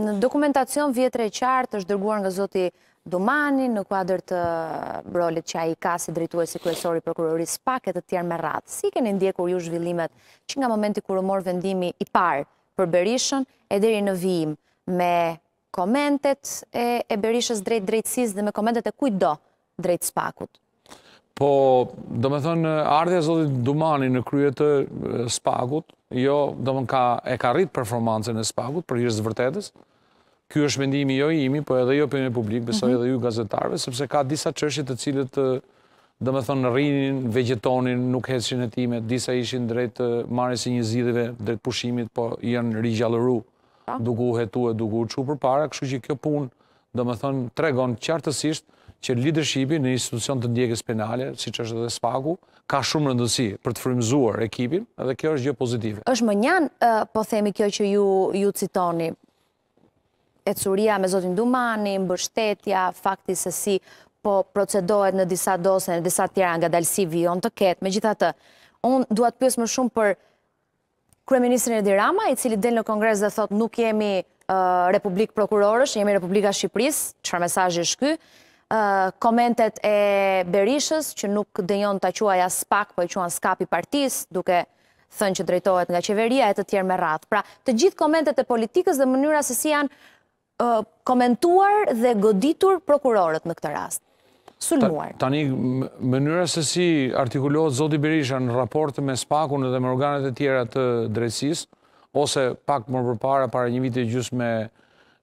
Në dokumentacion vjetre e qartë është dërguar nga zoti Dumanin në kuadrë të brolit që a i ka si drituaj si kërësori prokuroris e të tjerë me ratë. Si kene ndjekur ju zhvillimet që nga momenti kërë morë vendimi i parë për Berishën e deri në vijim me komentet e Berishës drejt drejtsis dhe me komentet e kujdo drejt spakut? Po, do me thënë, ardhja zotit Dumani në kryet të spakut, jo, do me ka, e ka rrit performancën e spakut, për hirës vërtetës, ky është mendimi jo imi, po edhe jo një publik, besoj mhm. edhe ju gazetarëve, sepse ka disa çështje të cilët do të thonë rrinin, vegetonin, nuk heqin time, disa ishin drejt marrjes një zidhive, drejt pushimit, po janë rigjalluru. Po. Duku u e duku u çu përpara, kështu që kjo punë do të thonë tregon qartësisht që leadershipi në institucion të ndjekjes penale, siç është edhe Spaku, ka shumë rëndësi për të frymëzuar ekipin, edhe kjo është gjë pozitive. Është më po themi kjo që ju ju citoni, ecuria me Zotin Dumani, mbështetja, fakti se si po procedohet në disa dosën, në disa tjera nga dalësi vion të ketë. Me gjitha të, unë duat pjesë më shumë për Kryeministrin Edi Rama, i cili del në Kongres dhe thot nuk jemi Republikë Prokurorës, jemi Republika Shqipërisë, që mesaj është kë, komentet e Berishës, që nuk denjon të quaja spak, po i quan skapi partis, duke thënë që drejtohet nga qeveria, e të tjerë me ratë. Pra, të gjithë komentet e politikës dhe mënyra se si janë komentuar dhe goditur prokurorët në këtë rast? Sulmuar. Tani, mënyra se si artikulohet Zoti Berisha në raportë me spakun dhe me organet e tjera të drejtsis, ose pak më përpara para një vitë e gjusë me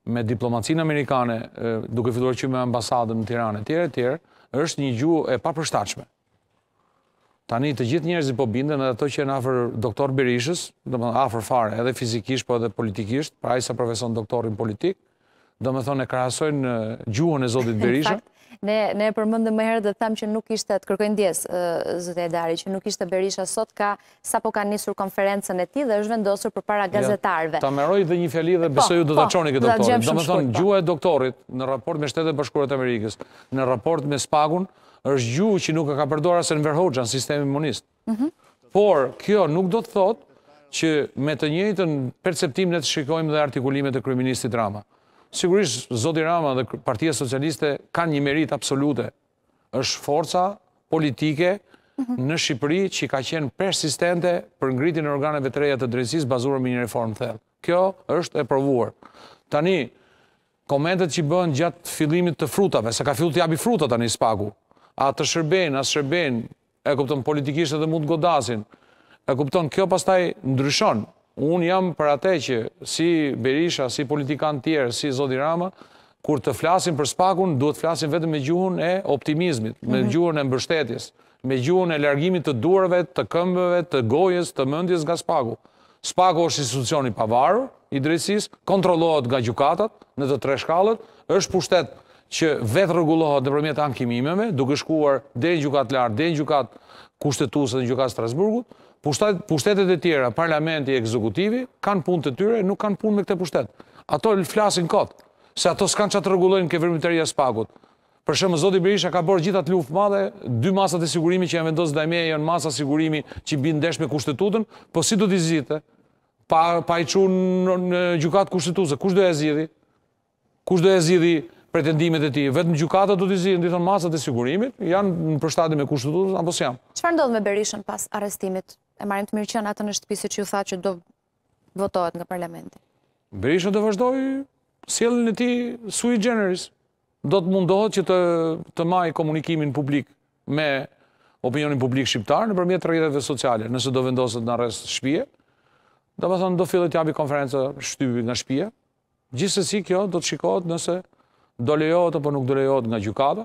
me diplomacinë amerikane, duke fituar që me ambasadën në Tiranë, e tjere, është një gjuhë e papërshtachme. Tani, të gjithë njerëzit po bindën edhe ato që e në afer doktor Berishës, afer fare, edhe fizikisht, po edhe politikisht, pra i sa profeson doktorin politik, do më thonë e krahasojnë gjuhën e Zotit Berisha. Ne e përmëndë më herë dhe thamë që nuk ishte të kërkojnë djesë, zëtë e dari, që nuk ishte Berisha sot ka, sa po ka njësur konferencen e ti dhe është vendosur për para gazetarve. Ta meroj dhe një fjali dhe po, besoju do po, të qoni këtë doktorit. Do më thonë, po. gjuhë e doktorit në raport me shtetet Përshkurat Amerikës, në raport me spagun, është gjuhë që nuk e ka përdora se në verhojgja në sistemi monist. Mhm. Por, kjo nuk do të thotë që me të njëjtën perceptim në të shikojmë dhe artikulimet e kryministit Rama. Sigurisht, Zoti Rama dhe Partia Socialiste kanë një merit absolute. është forca politike në Shqipëri që ka qenë persistente për ngritin e organeve të reja të drejtsis bazurë me një reformë të thellë. Kjo është e provuar. Tani, komendet që bënë gjatë fillimit të frutave, se ka fillu të jabi fruta tani spaku, a të shërben, a shërben, e kupton politikisht edhe mund godasin, e kupton kjo pastaj ndryshon, unë jam për atë që si Berisha, si politikan tjerë, si Zodi Rama, kur të flasim për spakun, duhet të flasim vetëm me gjuhën e optimizmit, me mhm. gjuhën e mbështetjes, me gjuhën e largimit të durëve, të këmbëve, të gojës, të mëndjes nga spaku. Spaku është institucioni pavarë, i drejtsis, kontrolohet nga gjukatat, në të tre shkallët, është pushtet që vetë regulohet dhe përmjet ankimimeve, duke shkuar dhe në gjukat lartë, dhe në gjukat kushtetusë dhe një gjukat Strasburgut, pushtetet e tjera, parlamenti e ekzekutivi, kanë punë të tyre, nuk kanë punë me këte pushtet. Ato flasin kotë, se ato s'kanë që atë regulojnë ke vërmiteria spakut. Për shëmë, Zoti Berisha ka borë gjithat luft madhe, dy masat e sigurimi që janë vendosë dajme, janë masat sigurimi që bindesh me kushtetutën, po si do t'i zhite, pa i qunë në gjukat kushtetutës, kush do e zhidi, kush do e zhidi, pretendimet e ti. Vetë në gjukata du t'i zi, në ditën masat e sigurimit, janë në përshtati me kushtu apo s'jam. Qëfar ndodhë me Berishën pas arestimit? E marim të mirë që janë atë në shtëpisi që ju tha që do votohet nga parlamenti. Berishën të vazhdoj si e ti sui generis. Do të mundohet që të maj komunikimin publik me opinionin publik shqiptar në përmjet të rejtetve sociale, nëse do vendosët në arrest shpije, do përthonë do fillet të jabi konferenca shtybi nga shpije, gjithës e si kjo do të shikohet nëse Do lejohet apo nuk do lejohet nga gjykata?